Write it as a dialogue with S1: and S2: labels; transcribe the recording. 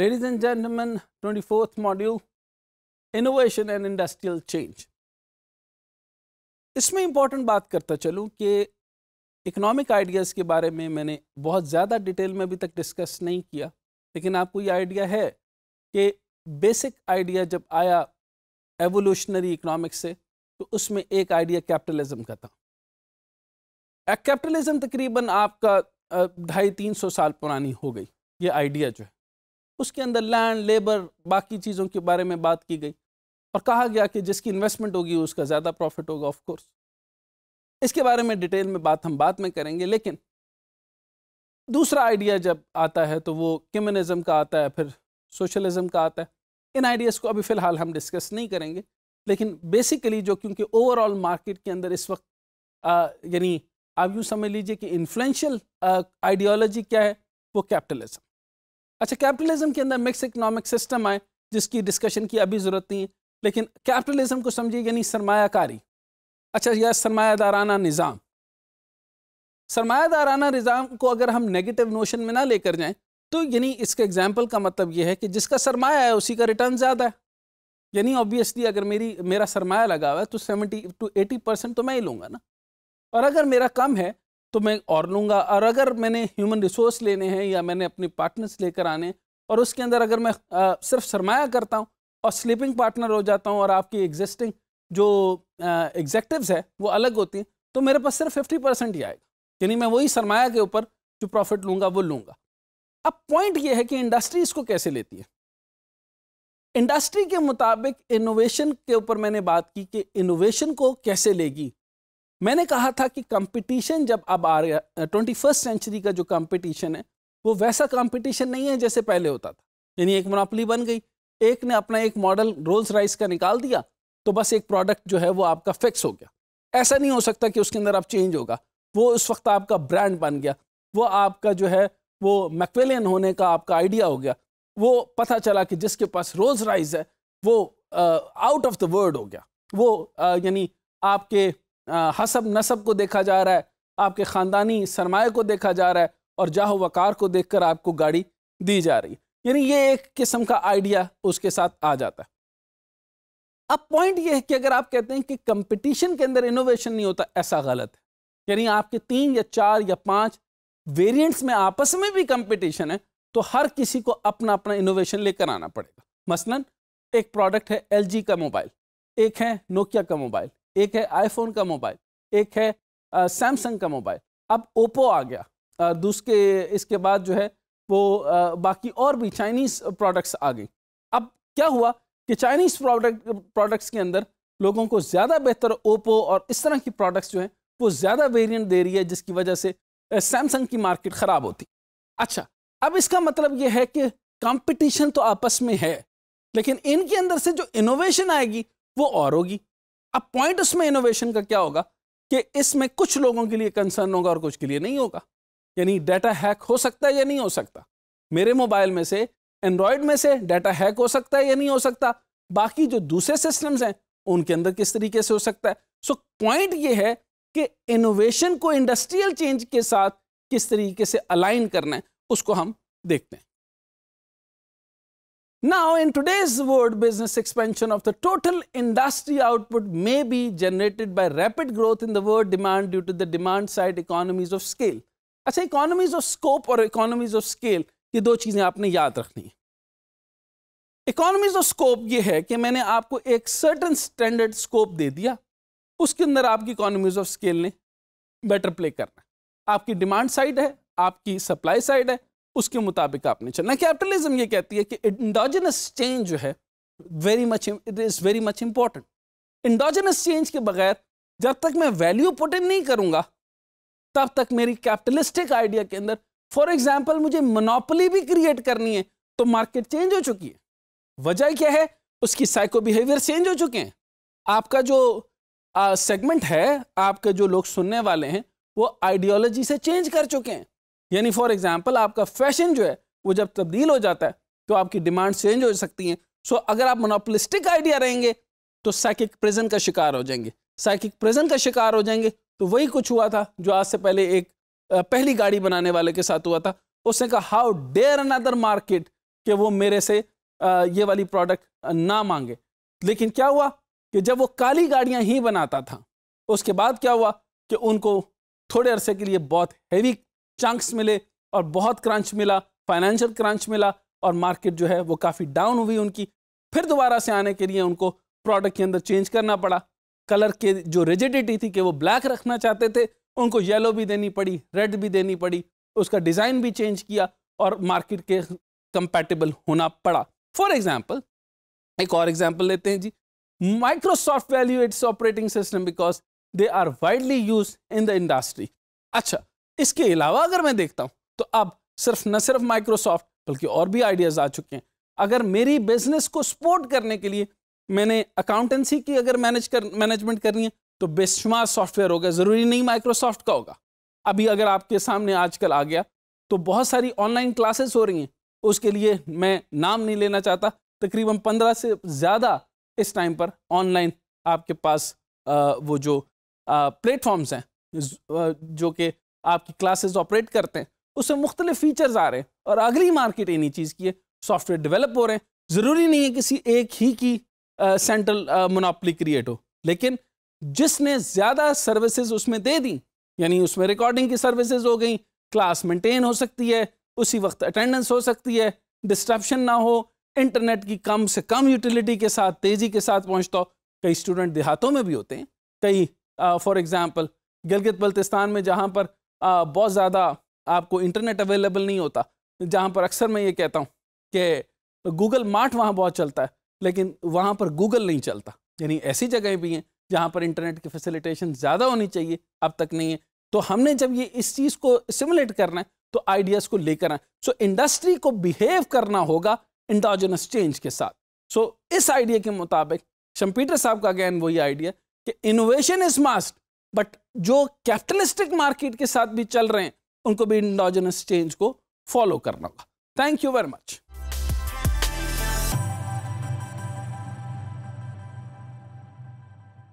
S1: Ladies and gentlemen, 24th module innovation and industrial change इसमें important बात करता चलूँ कि इकोनॉमिक आइडियाज़ के बारे में मैंने बहुत ज़्यादा डिटेल में अभी तक डिस्कस नहीं किया लेकिन आपको ये आइडिया है कि बेसिक आइडिया जब आया एवोल्यूशनरी इकोनॉमिक्स से तो उसमें एक आइडिया कैपिटलिज्म का था कैपिटलिज्म तकरीबन आपका ढाई तीन सौ साल पुरानी हो गई ये आइडिया जो है उसके अंदर लैंड लेबर बाकी चीज़ों के बारे में बात की गई और कहा गया कि जिसकी इन्वेस्टमेंट होगी उसका ज़्यादा प्रॉफिट होगा ऑफ कोर्स इसके बारे में डिटेल में बात हम बाद में करेंगे लेकिन दूसरा आइडिया जब आता है तो वो कम्युनिज्म का आता है फिर सोशलिज़म का आता है इन आइडियाज़ को अभी फ़िलहाल हम डिस्कस नहीं करेंगे लेकिन बेसिकली जो क्योंकि ओवरऑल मार्केट के अंदर इस वक्त यानी आप यूँ समझ लीजिए कि इन्फ्लुएंशियल आइडियोलॉजी क्या है वो कैपिटलिज्म अच्छा कैपिटलिज्म के अंदर मिक्स इकोनॉमिक सिस्टम आए जिसकी डिस्कशन की अभी ज़रूरत नहीं है लेकिन कैपिटलिज्म को समझिए यानी सरमाकारी अच्छा या सरमादाराना निज़ाम सरमादाराना निज़ाम को अगर हम नेगेटिव नोशन में ना लेकर जाएं तो यानी इसके एग्जाम्पल का मतलब ये है कि जिसका सरमाया है उसी का रिटर्न ज़्यादा है यानी ऑब्वियसली अगर मेरी मेरा सरमाया लगा हुआ है तो सेवेंटी टू एटी परसेंट तो मैं ही लूँगा ना और अगर मेरा कम है तो मैं और लूँगा और अगर मैंने ह्यूमन रिसोर्स लेने हैं या मैंने अपने पार्टनर्स लेकर आने और उसके अंदर अगर मैं आ, सिर्फ सरमाया करता हूँ और स्लीपिंग पार्टनर हो जाता हूँ और आपकी एग्जिस्टिंग जो एग्जेक्टिव है वो अलग होती हैं तो मेरे पास सिर्फ फिफ्टी परसेंट ही आएगा यानी मैं वही सरमाया के ऊपर जो प्रॉफिट लूँगा वो लूँगा अब पॉइंट ये है कि इंडस्ट्री इसको कैसे लेती है इंडस्ट्री के मुताबिक इनोवेशन के ऊपर मैंने बात की कि इनोवेशन को कैसे लेगी मैंने कहा था कि कंपटीशन जब अब आ गया ट्वेंटी फर्स्ट सेंचुरी का जो कंपटीशन है वो वैसा कंपटीशन नहीं है जैसे पहले होता था यानी एक मोनापली बन गई एक ने अपना एक मॉडल रोल्स राइस का निकाल दिया तो बस एक प्रोडक्ट जो है वो आपका फिक्स हो गया ऐसा नहीं हो सकता कि उसके अंदर आप चेंज होगा वो उस वक्त आपका ब्रांड बन गया वो आपका जो है वो मैकवेलियन होने का आपका आइडिया हो गया वो पता चला कि जिसके पास रोल्स राइस है वो आउट ऑफ द वर्ल्ड हो गया वो यानी आपके हसब नसब को देखा जा रहा है आपके ख़ानदानी सरमाए को देखा जा रहा है और जाहो वकार को देख कर आपको गाड़ी दी जा रही है यानी ये एक किस्म का आइडिया उसके साथ आ जाता है अब पॉइंट ये है कि अगर आप कहते हैं कि कंपटीशन के अंदर इनोवेशन नहीं होता ऐसा गलत है यानी आपके तीन या चार या पांच वेरिएंट्स में आपस में भी कंपटीशन है तो हर किसी को अपना अपना इनोवेशन लेकर आना पड़ेगा मसलन एक प्रोडक्ट है एल का मोबाइल एक है नोकिया का मोबाइल एक है आईफोन का मोबाइल एक है सैमसंग का मोबाइल अब ओप्पो आ गया दूसरे इसके बाद जो है वो आ, बाकी और भी चाइनीज़ प्रोडक्ट्स आ गई अब क्या हुआ कि चाइनीज़ प्रोडक्ट प्रोडक्ट्स के अंदर लोगों को ज़्यादा बेहतर ओप्पो और इस तरह की प्रोडक्ट्स जो हैं वो ज़्यादा वेरिएंट दे रही है जिसकी वजह से सैमसंग की मार्केट ख़राब होती अच्छा अब इसका मतलब ये है कि कंपटीशन तो आपस में है लेकिन इनके अंदर से जो इनोवेशन आएगी वो और होगी अब पॉइंट उसमें इनोवेशन का क्या होगा कि इसमें कुछ लोगों के लिए कंसर्न होगा और कुछ के लिए नहीं होगा यानी डाटा हैक हो सकता है या नहीं हो सकता मेरे मोबाइल में से एंड्रॉयड में से डाटा हैक हो सकता है या नहीं हो सकता बाकी जो दूसरे सिस्टम्स हैं उनके अंदर किस तरीके से हो सकता है सो पॉइंट ये है कि इनोवेशन को इंडस्ट्रियल चेंज के साथ किस तरीके से अलाइन करना है उसको हम देखते हैं Now, in today's world, business expansion of the total industry output may be generated by rapid growth in the world demand due to the demand side economies of scale. अच्छा economies of scope और economies of scale ये दो चीज़ें आपने याद रखनी है economies of scope ये है कि मैंने आपको एक सर्टन स्टैंडर्ड स्कोप दे दिया उसके अंदर आपकी इकोनॉमीज ऑफ स्केल ने बेटर प्ले करना आपकी डिमांड साइड है आपकी सप्लाई साइड है उसके मुताबिक आपने चलना कैपिटलिज्म ये कहती है कि इंडोजनस चेंज जो है very much it is very much important endogenous change के बगैर जब तक मैं वैल्यू पुट इन नहीं करूंगा तब तक मेरी कैपिटलिस्टिक आइडिया के अंदर फॉर एग्जाम्पल मुझे मोनोपोली भी क्रिएट करनी है तो मार्केट चेंज हो चुकी है वजह क्या है उसकी साइको बिहेवियर चेंज हो चुके हैं आपका जो सेगमेंट है आपके जो लोग सुनने वाले हैं वो आइडियोलॉजी से चेंज कर चुके हैं यानी फॉर एग्जाम्पल आपका फैशन जो है वो जब तब्दील हो जाता है तो आपकी डिमांड चेंज हो सकती हैं सो so, अगर आप मोनोपलिस्टिक आइडिया रहेंगे तो साइकिक प्रेजन का शिकार हो जाएंगे साइकिक प्रेजन का शिकार हो जाएंगे तो वही कुछ हुआ था जो आज से पहले एक पहली गाड़ी बनाने वाले के साथ हुआ था उसने कहा हाउ डेयर अनदर मार्केट कि वो मेरे से ये वाली प्रोडक्ट ना मांगे लेकिन क्या हुआ कि जब वो काली गाड़ियां ही बनाता था उसके बाद क्या हुआ कि उनको थोड़े अरसे के लिए बहुत हैवी चंक्स मिले और बहुत क्रंच मिला फाइनेंशियल क्रंच मिला और मार्केट जो है वो काफ़ी डाउन हुई उनकी फिर दोबारा से आने के लिए उनको प्रोडक्ट के अंदर चेंज करना पड़ा कलर के जो रिजिडिटी थी कि वो ब्लैक रखना चाहते थे उनको येलो भी देनी पड़ी रेड भी देनी पड़ी उसका डिज़ाइन भी चेंज किया और मार्केट के कंपेटेबल होना पड़ा फॉर एग्जाम्पल एक और एग्जाम्पल लेते हैं जी Microsoft value its operating system because they are widely use in the industry अच्छा इसके अलावा अगर मैं देखता हूँ तो अब सिर्फ न सिर्फ माइक्रोसॉफ्ट बल्कि और भी आइडियाज़ आ चुके हैं अगर मेरी बिजनेस को सपोर्ट करने के लिए मैंने अकाउंटेंसी की अगर मैनेज कर मैनेजमेंट करनी है तो बेशुमार सॉफ्टवेयर होगा ज़रूरी नहीं माइक्रोसॉफ्ट का होगा अभी अगर आपके सामने आजकल आ गया तो बहुत सारी ऑनलाइन क्लासेस हो रही हैं उसके लिए मैं नाम नहीं लेना चाहता तकरीबन पंद्रह से ज़्यादा इस टाइम पर ऑनलाइन आपके पास वो जो प्लेटफॉर्म्स हैं जो कि आपकी क्लासेज ऑपरेट करते हैं उसमें मुख्तलिफ फीचर्स आ रहे हैं और अगली मार्केट इन्हीं चीज़ की है सॉफ्टवेयर डेवलप हो रहे हैं ज़रूरी नहीं है किसी एक ही की सेंट्रल मोनोपली क्रिएट हो लेकिन जिसने ज़्यादा सर्विसेज उसमें दे दी यानी उसमें रिकॉर्डिंग की सर्विसेज हो गई क्लास मेंटेन हो सकती है उसी वक्त अटेंडेंस हो सकती है डिस्ट्रप्शन ना हो इंटरनेट की कम से कम यूटिलिटी के साथ तेज़ी के साथ पहुँचता हो कई स्टूडेंट देहातों में भी होते हैं कई फॉर एग्ज़ाम्पल गिलगित बल्तिस्तान में जहाँ पर बहुत ज़्यादा आपको इंटरनेट अवेलेबल नहीं होता जहाँ पर अक्सर मैं ये कहता हूँ कि गूगल मार्ट वहाँ बहुत चलता है लेकिन वहाँ पर गूगल नहीं चलता यानी ऐसी जगहें भी हैं जहाँ पर इंटरनेट की फैसिलिटेशन ज़्यादा होनी चाहिए अब तक नहीं है तो हमने जब ये इस चीज़ को सिमुलेट करना है तो आइडियाज़ को लेकर आए सो इंडस्ट्री को बिहेव करना होगा इंडोजनस चेंज के साथ सो so, इस आइडिया के मुताबिक शम्पीटर साहब का अगैन वही आइडिया कि इनोवेशन इज मास्ट बट जो कैपिटलिस्टिक मार्केट के साथ भी चल रहे हैं उनको भी इंडोजनस चेंज को फॉलो करना होगा थैंक यू वेरी मच